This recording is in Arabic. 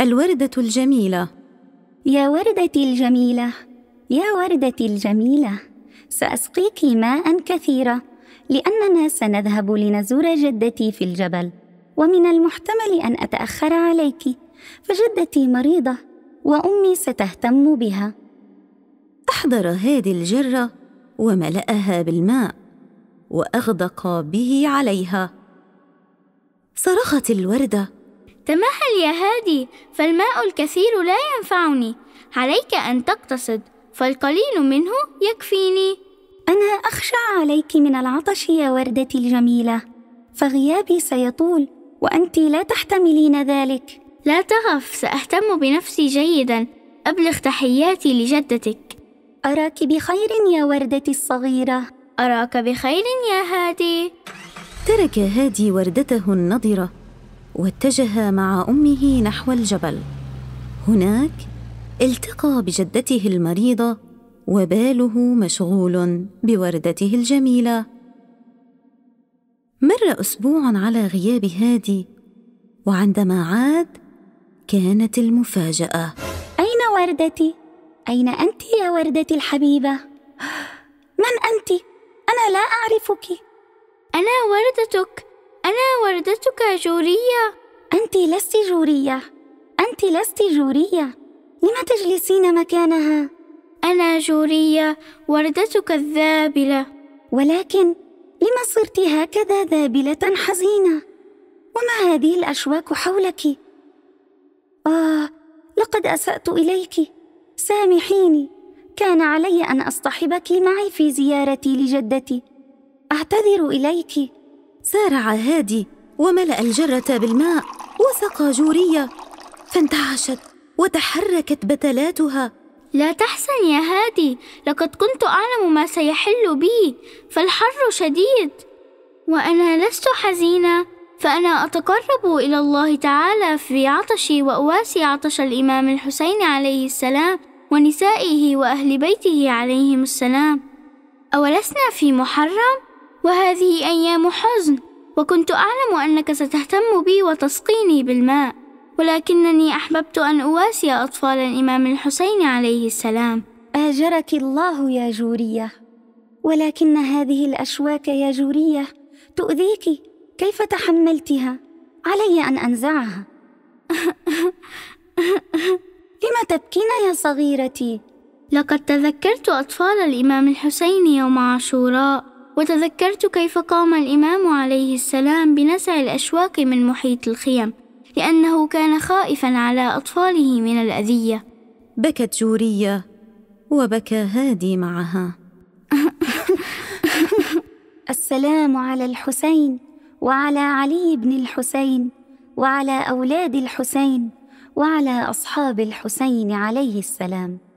الوردة الجميلة يا وردتي الجميلة يا وردتي الجميلة سأسقيك ماء كثيرا لأننا سنذهب لنزور جدتي في الجبل ومن المحتمل أن أتأخر عليك فجدتي مريضة وأمي ستهتم بها أحضر هذه الجرة وملأها بالماء وأغدق به عليها صرخت الوردة تمهل يا هادي فالماء الكثير لا ينفعني عليك أن تقتصد فالقليل منه يكفيني أنا أخشى عليك من العطش يا وردتي الجميلة فغيابي سيطول وأنت لا تحتملين ذلك لا تخف سأهتم بنفسي جيدا أبلغ تحياتي لجدتك أراك بخير يا وردتي الصغيرة أراك بخير يا هادي ترك هادي وردته النضره واتجه مع امه نحو الجبل هناك التقى بجدته المريضه وباله مشغول بوردته الجميله مر اسبوع على غياب هادي وعندما عاد كانت المفاجاه اين وردتي اين انت يا وردتي الحبيبه من انت انا لا اعرفك انا وردتك أنا وردتك جورية أنت لست جورية أنت لست جورية لم تجلسين مكانها؟ أنا جورية وردتك الذابلة ولكن لم صرت هكذا ذابلة حزينة؟ وما هذه الأشواك حولك؟ آه لقد أسأت إليك سامحيني كان علي أن أصطحبك معي في زيارتي لجدتي أعتذر إليكِ سارع هادي وملأ الجرة بالماء وسقى جورية فانتعشت وتحركت بتلاتها لا تحزن يا هادي لقد كنت أعلم ما سيحل بي فالحر شديد وأنا لست حزينة فأنا أتقرب إلى الله تعالى في عطشي وأواسي عطش الإمام الحسين عليه السلام ونسائه وأهل بيته عليهم السلام أولسنا في محرم؟ وهذه أيام حزن وكنت أعلم أنك ستهتم بي وتسقيني بالماء ولكنني أحببت أن أواسي أطفال الإمام الحسين عليه السلام آجرك الله يا جورية ولكن هذه الأشواك يا جورية تؤذيك كيف تحملتها؟ علي أن أنزعها لم تبكين يا صغيرتي؟ لقد تذكرت أطفال الإمام الحسين يوم عاشوراء وتذكرت كيف قام الإمام عليه السلام بنزع الأشواك من محيط الخيم لأنه كان خائفا على أطفاله من الأذية بكت جورية وبكى هادي معها السلام على الحسين وعلى علي بن الحسين وعلى أولاد الحسين وعلى أصحاب الحسين عليه السلام